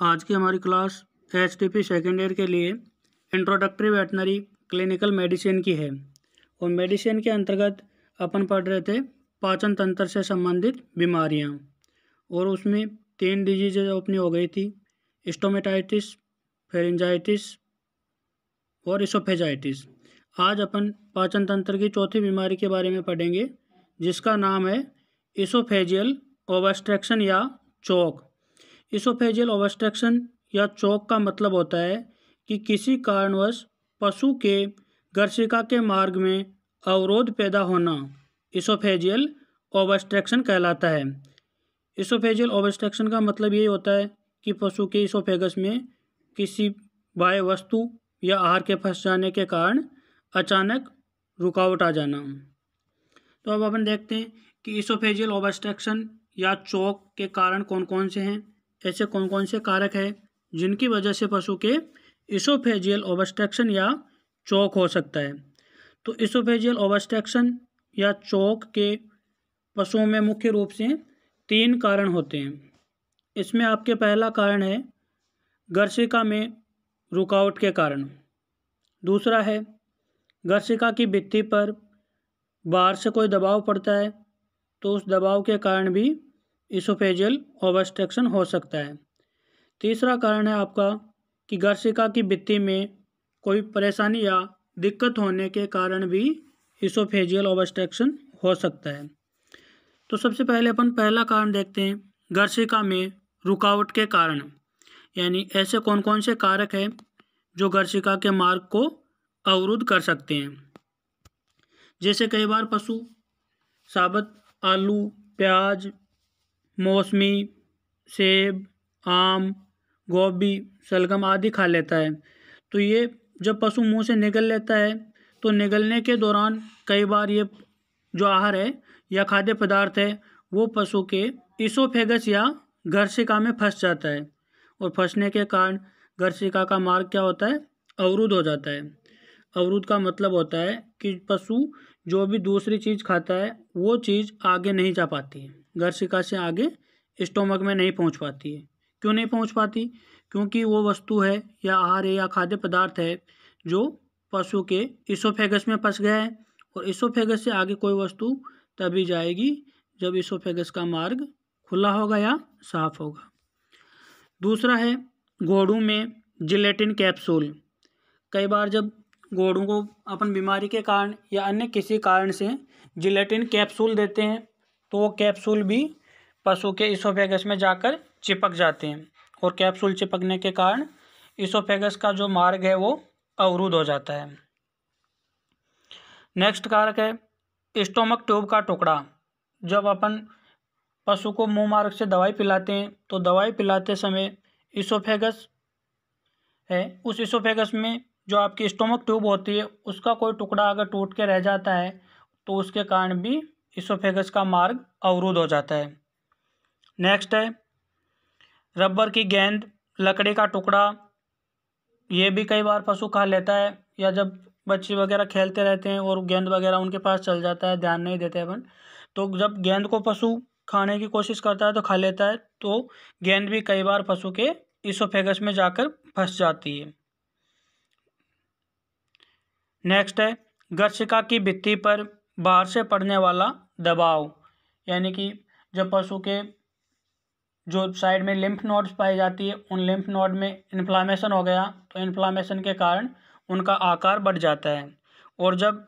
आज की हमारी class H T P second year के लिए इंट्रोडक्टरी वेटनरी क्लिनिकल मेडिसिन की है और मेडिसिन के अंतर्गत अपन पढ़ रहे थे पाचन तंत्र से संबंधित बीमारियां और उसमें तीन डिजीजेज अपनी हो गई थी स्टोमेटाइटिस फेरेंजाइटिस और इसोफेजाइटिस आज अपन पाचन तंत्र की चौथी बीमारी के बारे में पढ़ेंगे जिसका नाम है इसोफेजियल ओबस्ट्रक्शन या चौक इसोफेजियल ऑबस्ट्रक्शन या चौक का मतलब होता है कि किसी कारणवश पशु के घर्षिका के मार्ग में अवरोध पैदा होना इसोफेजियल ऑबस्ट्रक्शन कहलाता है इसोफेजियल ऑबस्ट्रक्शन का मतलब यही होता है कि पशु के इसोफेगस में किसी बाह्य वस्तु या आहार के फंस जाने के कारण अचानक रुकावट आ जाना तो अब अपन देखते हैं कि इसोफेजियल ऑबस्ट्रक्शन या चौक के कारण कौन कौन से हैं ऐसे कौन कौन से कारक है जिनकी वजह से पशु के इसोफेजियल ओबस्ट्रक्शन या चौक हो सकता है तो इसोफेजियल ओबस्ट्रक्शन या चौक के पशुओं में मुख्य रूप से तीन कारण होते हैं इसमें आपके पहला कारण है गर्शिका में रुकावट के कारण दूसरा है गर्शिका की भित्ती पर बाहर से कोई दबाव पड़ता है तो उस दबाव के कारण भी इसोफेजियल ओबस्ट्रक्शन हो सकता है तीसरा कारण है आपका कि गर्शिका की भित्ति में कोई परेशानी या दिक्कत होने के कारण भी इसोफेजियल ओबस्ट्रक्शन हो सकता है तो सबसे पहले अपन पहला कारण देखते हैं गर्शिका में रुकावट के कारण यानी ऐसे कौन कौन से कारक हैं जो गर्शिका के मार्ग को अवरुद्ध कर सकते हैं जैसे कई बार पशु साबत आलू प्याज मौसमी सेब आम गोभी सलगम आदि खा लेता है तो ये जब पशु मुँह से निगल लेता है तो निगलने के दौरान कई बार ये जो आहार है या खाद्य पदार्थ है वो पशु के इसोफेगस या घर्षिका में फंस जाता है और फंसने के कारण घर्षिका का मार्ग क्या होता है अवरुद्ध हो जाता है अवरुद्ध का मतलब होता है कि पशु जो भी दूसरी चीज़ खाता है वो चीज़ आगे नहीं जा पाती है घर्षिका से आगे स्टोमक में नहीं पहुंच पाती है क्यों नहीं पहुंच पाती क्योंकि वो वस्तु है या आहार है या खाद्य पदार्थ है जो पशु के इसोफेगस में फंस गया है और इसोफेगस से आगे कोई वस्तु तभी जाएगी जब इसोफेगस का मार्ग खुला होगा या साफ होगा दूसरा है घोड़ों में जिलेटिन कैप्सूल कई बार जब घोड़ों को अपन बीमारी के कारण या अन्य किसी कारण से जिलेटिन कैप्सूल देते हैं तो वो कैप्सूल भी पशु के इसोफेगस में जाकर चिपक जाते हैं और कैप्सूल चिपकने के कारण इसोफेगस का जो मार्ग है वो अवरुद्ध हो जाता है नेक्स्ट कारक है स्टोमक ट्यूब का टुकड़ा जब अपन पशु को मुंह मार्ग से दवाई पिलाते हैं तो दवाई पिलाते समय इसोफेगस है उस इसोफेगस में जो आपकी स्टोमक ट्यूब होती है उसका कोई टुकड़ा अगर टूट के रह जाता है तो उसके कारण भी इसोफेगस का मार्ग अवरुद्ध हो जाता है नेक्स्ट है रबर की गेंद लकड़ी का टुकड़ा ये भी कई बार पशु खा लेता है या जब बच्चे वगैरह खेलते रहते हैं और गेंद वगैरह उनके पास चल जाता है ध्यान नहीं देते अपन तो जब गेंद को पशु खाने की कोशिश करता है तो खा लेता है तो गेंद भी कई बार पशु के इसोफेगस में जाकर फंस जाती है नेक्स्ट है गर्शिका की भित्ती पर बाहर से पड़ने वाला दबाव यानी कि जब पशु के जो साइड में लिम्फ नोड्स पाई जाती है उन लिम्फ नोड में इन्फ्लामेशन हो गया तो इन्फ्लामेशन के कारण उनका आकार बढ़ जाता है और जब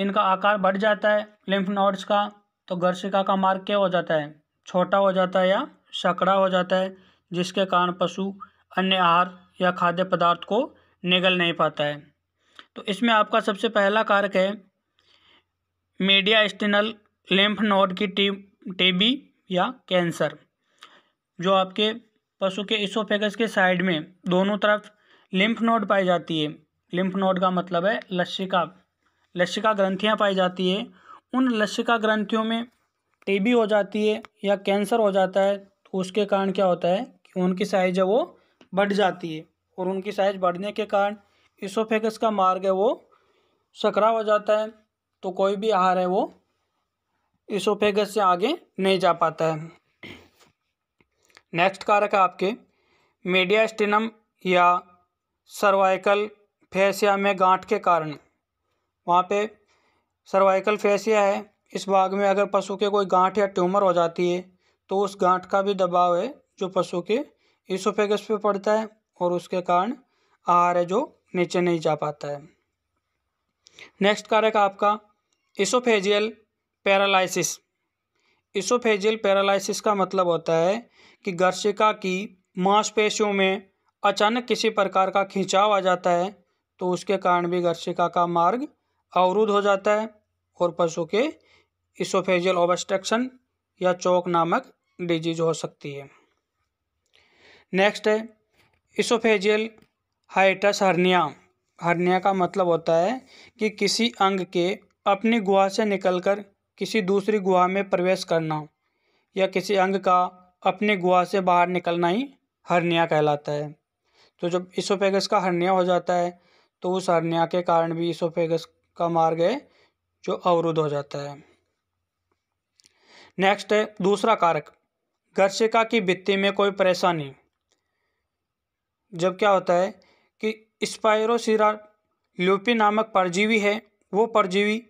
इनका आकार बढ़ जाता है लिम्फ नोड्स का तो घर्षिका का मार्ग क्या हो जाता है छोटा हो जाता है या सकड़ा हो जाता है जिसके कारण पशु अन्य आहार या खाद्य पदार्थ को निगल नहीं पाता है तो इसमें आपका सबसे पहला कारक है मीडिया स्टिनल लेम्फ नोड की टेबी या कैंसर जो आपके पशु के इसोफेगस के साइड में दोनों तरफ लिम्फ नोड पाई जाती है लिम्फ नोड का मतलब है लश्शिका लश्शिका ग्रंथियाँ पाई जाती है उन लश्शिका ग्रंथियों में टेबी हो जाती है या कैंसर हो जाता है तो उसके कारण क्या होता है कि उनकी साइज है वो बढ़ जाती है और उनकी साइज बढ़ने के कारण इसोफेगस का मार्ग है वो सकरा हो जाता है तो कोई भी आहार है वो इसोफेगस से आगे नहीं जा पाता है नेक्स्ट कारक है आपके मीडियास्टिनम या सर्वाइकल फेसिया में गांठ के कारण वहाँ पे सर्वाइकल फेसिया है इस भाग में अगर पशु के कोई गांठ या ट्यूमर हो जाती है तो उस गांठ का भी दबाव है जो पशु के इसोफेगस पे पड़ता है और उसके कारण आहार है जो नीचे नहीं जा पाता है नेक्स्ट कारक आपका इसोफेजियल पैरालिसिस इसोफेजियल पैरालिसिस का मतलब होता है कि गर्शिका की मांसपेशियों में अचानक किसी प्रकार का खिंचाव आ जाता है तो उसके कारण भी गर्शिका का मार्ग अवरुद्ध हो जाता है और पशु के इसोफेजियल ओबस्ट्रक्शन या चौक नामक डिजीज हो सकती है नेक्स्ट है इसोफेजियल हाइटस हर्निया हर्निया का मतलब होता है कि किसी अंग के अपनी गुहा से निकलकर किसी दूसरी गुहा में प्रवेश करना या किसी अंग का अपने गुहा से बाहर निकलना ही हरनिया कहलाता है तो जब इसोफेगस का हरनिया हो जाता है तो उस हरनिया के कारण भी इसोफेगस का मार्ग है जो अवरुद्ध हो जाता है नेक्स्ट है दूसरा कारक घर्षिका की भित्ति में कोई परेशानी जब क्या होता है कि स्पायरोसिरा ल्यूपी नामक परजीवी है वो परजीवी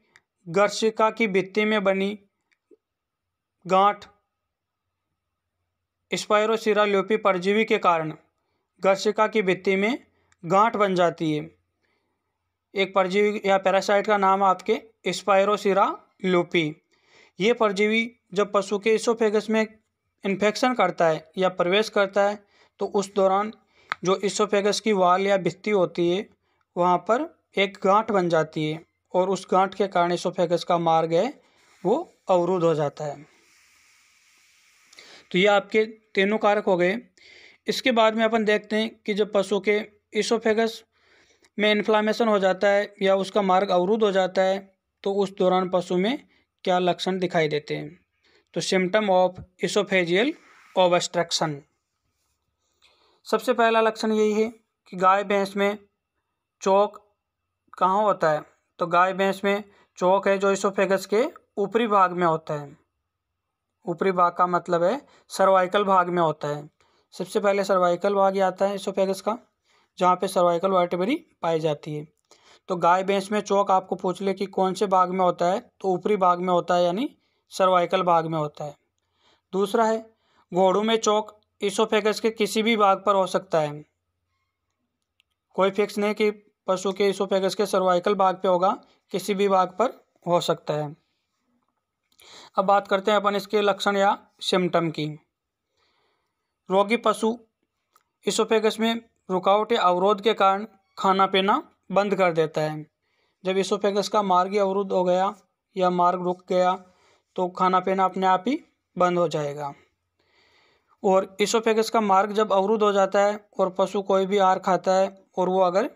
गर्शिका की भित्ति में बनी गांठ स्पायरोसिरा ल्योपी परजीवी के कारण गर्शिका की भित्ति में गांठ बन जाती है एक परजीवी या पैरासाइट का नाम आपके स्पायरोसिरा ल्योपी ये परजीवी जब पशु के इसोफेगस में इन्फेक्शन करता है या प्रवेश करता है तो उस दौरान जो इसोफेगस की वाल या भित्ति होती है वहाँ पर एक गांठ बन जाती है और उस गांठ के कारण इसोफेगस का मार्ग है वो अवरुद्ध हो जाता है तो ये आपके तीनों कारक हो गए इसके बाद में अपन देखते हैं कि जब पशु के इसोफेगस में इन्फ्लामेशन हो जाता है या उसका मार्ग अवरुद्ध हो जाता है तो उस दौरान पशु में क्या लक्षण दिखाई देते हैं तो सिम्टम ऑफ इसोफेजियल ओबस्ट्रक्शन सबसे पहला लक्षण यही है कि गाय भैंस में चौक कहाँ होता है तो गाय भैंस में चौक है जो इसोफेगस के ऊपरी भाग में होता है ऊपरी भाग का मतलब है सर्वाइकल भाग में होता है सबसे पहले सर्वाइकल भाग ही आता है इसोफेगस का जहाँ पे सर्वाइकल वर्टेबरी पाई जाती है तो गाय भैंस में चौक आपको पूछ ले कि कौन से भाग में होता है तो ऊपरी भाग में होता है यानी सर्वाइकल भाग में होता है दूसरा है घोड़ों में चौक इसोफेगस के किसी भी भाग पर हो सकता है कोई फिक्स नहीं कि पशु के इसोफेगस के सर्वाइकल भाग पे होगा किसी भी भाग पर हो सकता है अब बात करते हैं अपन इसके लक्षण या सिम्टम की रोगी पशु इसोफेगस में रुकावट या अवरोध के कारण खाना पीना बंद कर देता है जब इसोफेगस का मार्ग अवरुद्ध हो गया या मार्ग रुक गया तो खाना पीना अपने आप ही बंद हो जाएगा और इसोफेगस का मार्ग जब अवरुद्ध हो जाता है और पशु कोई भी आहार खाता है और वो अगर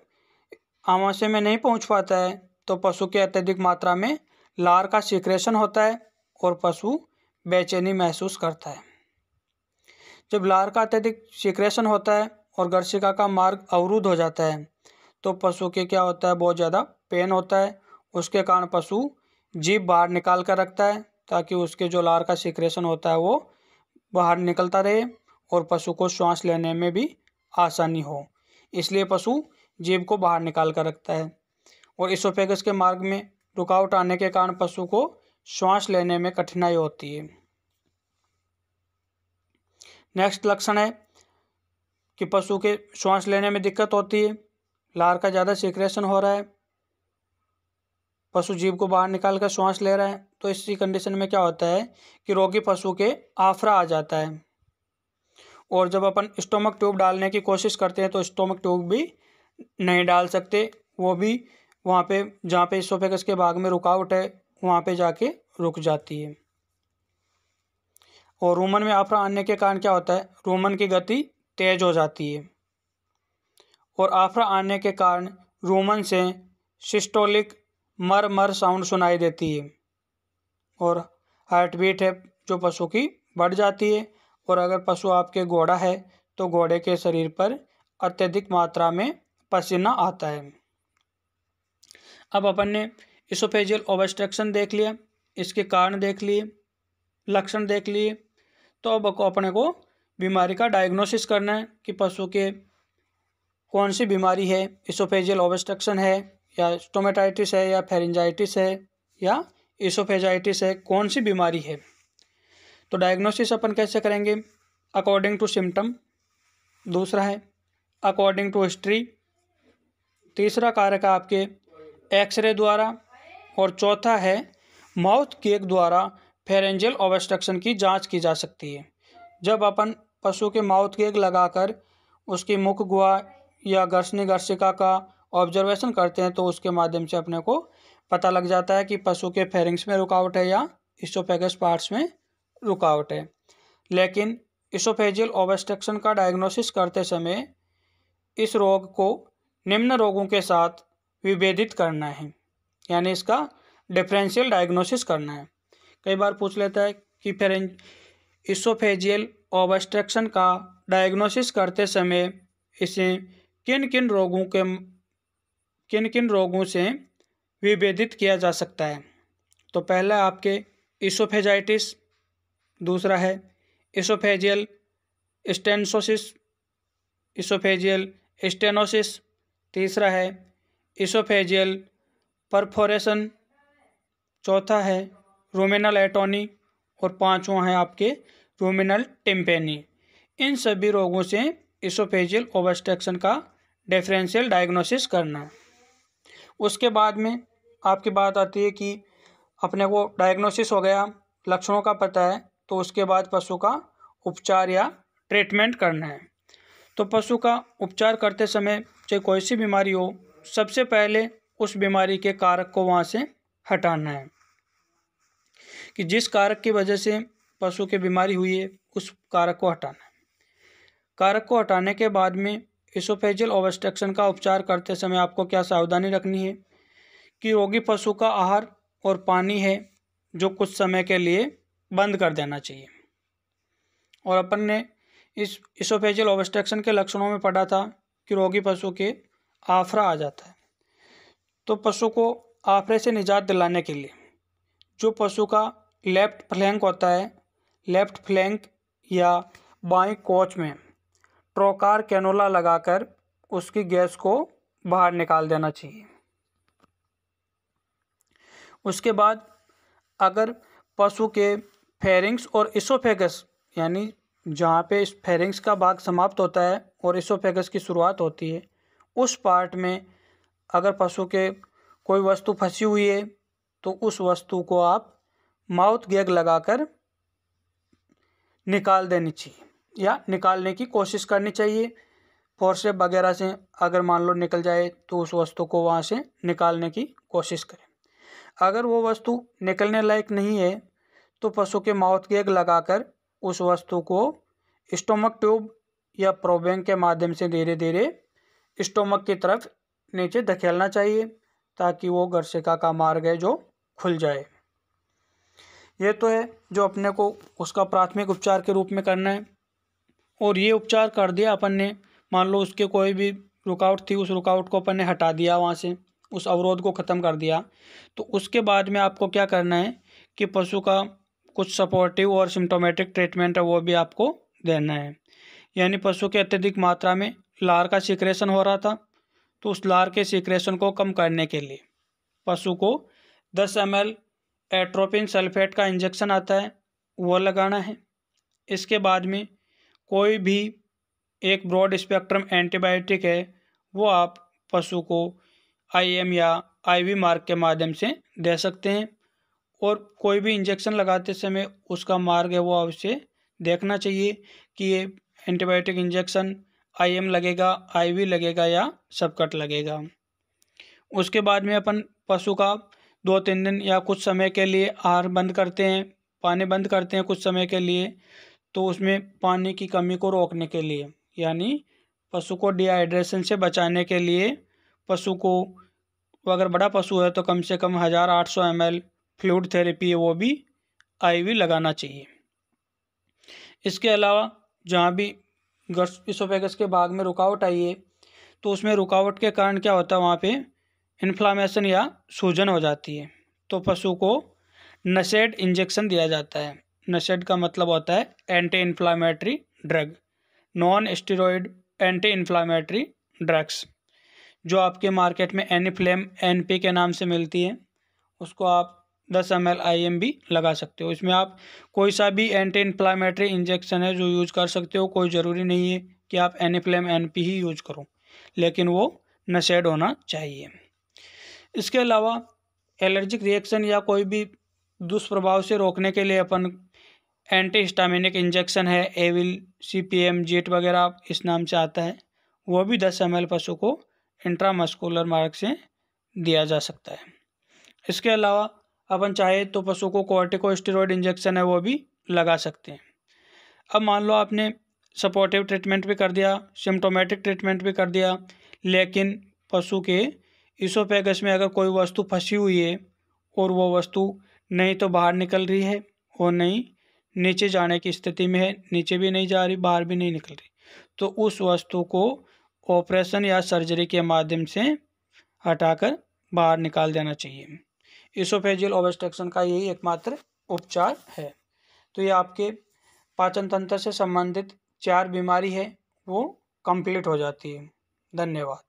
आमाशय में नहीं पहुंच पाता है तो पशु के अत्यधिक मात्रा में लार का सिक्रेशन होता है और पशु बेचैनी महसूस करता है जब लार का अत्यधिक सिक्रेशन होता है और गर्शिका का मार्ग अवरुद्ध हो जाता है तो पशु के क्या होता है बहुत ज़्यादा पेन होता है उसके कारण पशु जीप बाहर निकाल कर रखता है ताकि उसके जो लार का सिक्रेशन होता है वो बाहर निकलता रहे और पशु को श्वास लेने में भी आसानी हो इसलिए पशु जीव को बाहर निकाल कर रखता है और इसोफेगस के मार्ग में रुकावट आने के कारण पशु को श्वास लेने में कठिनाई होती है नेक्स्ट लक्षण है कि पशु के श्वास लेने में दिक्कत होती है लार का ज़्यादा सिक्रेशन हो रहा है पशु जीव को बाहर निकाल कर श्वास ले रहा है तो इसी कंडीशन में क्या होता है कि रोगी पशु के आफरा आ जाता है और जब अपन स्टोमक ट्यूब डालने की कोशिश करते हैं तो स्टोमक ट्यूब भी नहीं डाल सकते वो भी वहाँ पे जहाँ पे इसोफेगस के भाग में रुकावट है वहाँ पे जाके रुक जाती है और रोमन में आफरा आने के कारण क्या होता है रोमन की गति तेज हो जाती है और आफरा आने के कारण रोमन से सिस्टोलिक मर मर साउंड सुनाई देती है और हार्ट बीट है जो पशु की बढ़ जाती है और अगर पशु आपके घोड़ा है तो घोड़े के शरीर पर अत्यधिक मात्रा में पसीना आता है अब अपन ने इसोफेजियल ओबस्ट्रक्शन देख लिया इसके कारण देख लिए लक्षण देख लिए तो अब अपने को बीमारी का डायग्नोसिस करना है कि पशु के कौन सी बीमारी है इसोफेजियल ओबस्ट्रक्शन है या स्टोमेटाइटिस है या फेरेंजाइटिस है या इसोफेजाइटिस है कौन सी बीमारी है तो डायग्नोसिस अपन कैसे करेंगे अकॉर्डिंग टू सिम्टम दूसरा है अकॉर्डिंग टू हिस्ट्री तीसरा कारक है आपके एक्सरे द्वारा और चौथा है माउथ केक द्वारा फेरेंजियल ऑबस्ट्रक्शन की जांच की जा सकती है जब अपन पशु के माउथ केक लगाकर उसकी मुख गुआ या घर्षणी घर्षिका का ऑब्जर्वेशन करते हैं तो उसके माध्यम से अपने को पता लग जाता है कि पशु के फेरिंग्स में रुकावट है या इसोफेगस पार्ट्स में रुकावट है लेकिन इसोफेजियल ऑबस्ट्रक्शन का डायग्नोसिस करते समय इस रोग को निम्न रोगों के साथ विभेदित करना है यानी इसका डिफरेंशियल डायग्नोसिस करना है कई बार पूछ लेता है कि फिर इसोफेजियल ऑबस्ट्रक्शन का डायग्नोसिस करते समय इसे किन किन रोगों के किन किन रोगों से विभेदित किया जा सकता है तो पहला आपके इसोफेजाइटिस दूसरा है इसोफेजियल स्टेनसोसिस इसोफेजियल स्टेनोसिस तीसरा है इसोफेजियल परफोरेशन चौथा है रोमिनल एटोनी और पांचवा है आपके रोमिनल टिम्पेनी इन सभी रोगों से इसोफेजियल ओबस्ट्रक्शन का डिफरेंशियल डायग्नोसिस करना उसके बाद में आपकी बात आती है कि अपने को डायग्नोसिस हो गया लक्षणों का पता है तो उसके बाद पशु का उपचार या ट्रीटमेंट करना है तो पशु का उपचार करते समय चाहे कोई सी बीमारी हो सबसे पहले उस बीमारी के कारक को वहाँ से हटाना है कि जिस कारक की वजह से पशु की बीमारी हुई है उस कारक को हटाना है कारक को हटाने के बाद में इसोफेजल ओबस्ट्रक्शन का उपचार करते समय आपको क्या सावधानी रखनी है कि रोगी पशु का आहार और पानी है जो कुछ समय के लिए बंद कर देना चाहिए और अपन ने इस इसोफेजल ओबस्ट्रक्शन के लक्षणों में पढ़ा था कि रोगी पशु के आफरा आ जाता है तो पशु को आफरे से निजात दिलाने के लिए जो पशु का लेफ्ट फ्लैंक होता है लेफ्ट फ्लैंक या बाई कोच में ट्रोकार कैनोला लगाकर उसकी गैस को बाहर निकाल देना चाहिए उसके बाद अगर पशु के फेरिंग्स और इसोफेगस यानी जहाँ पे इस फेरिंग्स का भाग समाप्त होता है और इसोफेगस की शुरुआत होती है उस पार्ट में अगर पशु के कोई वस्तु फंसी हुई है तो उस वस्तु को आप माउथ गैग लगाकर निकाल देनी चाहिए या निकालने की कोशिश करनी चाहिए फोर्सेप वगैरह से अगर मान लो निकल जाए तो उस वस्तु को वहाँ से निकालने की कोशिश करें अगर वो वस्तु निकलने लायक नहीं है तो पशु के माउथ गैग लगाकर उस वस्तु को स्टोमक ट्यूब या प्रोबेंग के माध्यम से धीरे धीरे स्टोमक की तरफ नीचे धकेलना चाहिए ताकि वो गर्शिका का मार्ग है जो खुल जाए ये तो है जो अपने को उसका प्राथमिक उपचार के रूप में करना है और ये उपचार कर दिया अपन ने मान लो उसके कोई भी रुकावट थी उस रुकावट को अपन ने हटा दिया वहाँ से उस अवरोध को ख़त्म कर दिया तो उसके बाद में आपको क्या करना है कि पशु का कुछ सपोर्टिव और सिम्टोमेटिक ट्रीटमेंट है वो भी आपको देना है यानी पशु के अत्यधिक मात्रा में लार का सिक्रेशन हो रहा था तो उस लार के सिक्रेशन को कम करने के लिए पशु को 10 एम एट्रोपिन सल्फेट का इंजेक्शन आता है वो लगाना है इसके बाद में कोई भी एक ब्रॉड स्पेक्ट्रम एंटीबायोटिक है वो आप पशु को आईएम या आईवी मार्ग के माध्यम से दे सकते हैं और कोई भी इंजेक्शन लगाते समय उसका मार्ग है वो अवश्य देखना चाहिए कि ये एंटीबायोटिक इंजेक्शन आईएम लगेगा आईवी लगेगा या सबकट लगेगा उसके बाद में अपन पशु का दो तीन दिन या कुछ समय के लिए आहार बंद करते हैं पानी बंद करते हैं कुछ समय के लिए तो उसमें पानी की कमी को रोकने के लिए यानी पशु को डिहाइड्रेशन से बचाने के लिए पशु को अगर बड़ा पशु है तो कम से कम हज़ार आठ सौ एम फ्लूड थेरेपी है वो भी आईवी लगाना चाहिए इसके अलावा जहाँ भी गस के भाग में रुकावट आई है तो उसमें रुकावट के कारण क्या होता है वहाँ पे इन्फ्लामेशन या सूजन हो जाती है तो पशु को नशेड इंजेक्शन दिया जाता है नशेड का मतलब होता है anti inflammatory drug non steroid anti inflammatory drugs जो आपके मार्केट में एनीफ्लेम एनपी के नाम से मिलती है उसको आप दस एम एल आई एम भी लगा सकते हो इसमें आप कोई सा भी एंटी इन्फ्लामेटरी इंजेक्शन है जो यूज कर सकते हो कोई ज़रूरी नहीं है कि आप एनीफ्लेम एन पी ही यूज करो लेकिन वो नशेड होना चाहिए इसके अलावा एलर्जिक रिएक्शन या कोई भी दुष्प्रभाव से रोकने के लिए अपन एंटी हिस्टामिनिक इंजेक्शन है Avil C P M jet वगैरह इस नाम से आता है वो भी दस एम एल पशु को इंट्रामस्कुलर मार्ग से दिया जा सकता है इसके अलावा अपन चाहे तो पशु को कॉर्टिकोस्टेरॉयड इंजेक्शन है वो भी लगा सकते हैं अब मान लो आपने सपोर्टिव ट्रीटमेंट भी कर दिया सिम्टोमेटिक ट्रीटमेंट भी कर दिया लेकिन पशु के इसोपैगस में अगर कोई वस्तु फंसी हुई है और वो वस्तु नहीं तो बाहर निकल रही है और नहीं नीचे जाने की स्थिति में है नीचे भी नहीं जा रही बाहर भी नहीं निकल रही तो उस वस्तु को ऑपरेशन या सर्जरी के माध्यम से हटाकर बाहर निकाल देना चाहिए इसोफेजियल ओबेस्ट्रक्शन का यही एकमात्र उपचार है तो ये आपके पाचन तंत्र से संबंधित चार बीमारी है वो कंप्लीट हो जाती है धन्यवाद